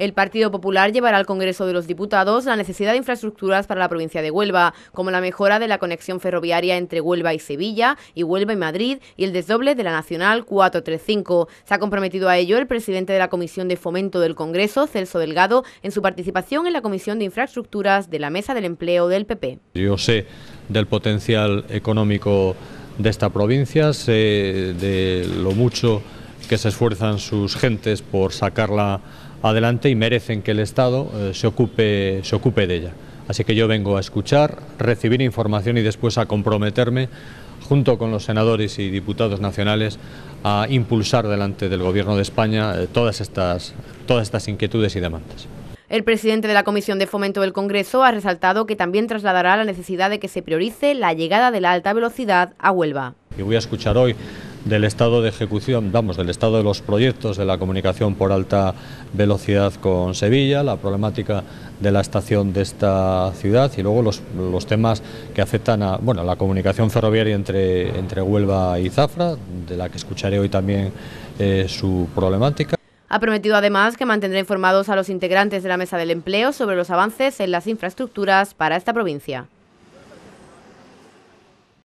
El Partido Popular llevará al Congreso de los Diputados la necesidad de infraestructuras para la provincia de Huelva, como la mejora de la conexión ferroviaria entre Huelva y Sevilla, y Huelva y Madrid, y el desdoble de la Nacional 435. Se ha comprometido a ello el presidente de la Comisión de Fomento del Congreso, Celso Delgado, en su participación en la Comisión de Infraestructuras de la Mesa del Empleo del PP. Yo sé del potencial económico de esta provincia, sé de lo mucho que se esfuerzan sus gentes por sacarla adelante y merecen que el Estado eh, se, ocupe, se ocupe de ella. Así que yo vengo a escuchar, recibir información y después a comprometerme junto con los senadores y diputados nacionales a impulsar delante del Gobierno de España eh, todas estas, todas estas inquietudes y demandas. El presidente de la Comisión de Fomento del Congreso ha resaltado que también trasladará la necesidad de que se priorice la llegada de la alta velocidad a Huelva. Y voy a escuchar hoy del estado de ejecución, vamos, del estado de los proyectos de la comunicación por alta velocidad con Sevilla, la problemática de la estación de esta ciudad y luego los, temas que afectan a bueno, la comunicación ferroviaria entre, entre Huelva y Zafra, de la que escucharé hoy también eh, su problemática. Ha prometido además que mantendrá informados a los integrantes de la Mesa del Empleo sobre los avances en las infraestructuras para esta provincia.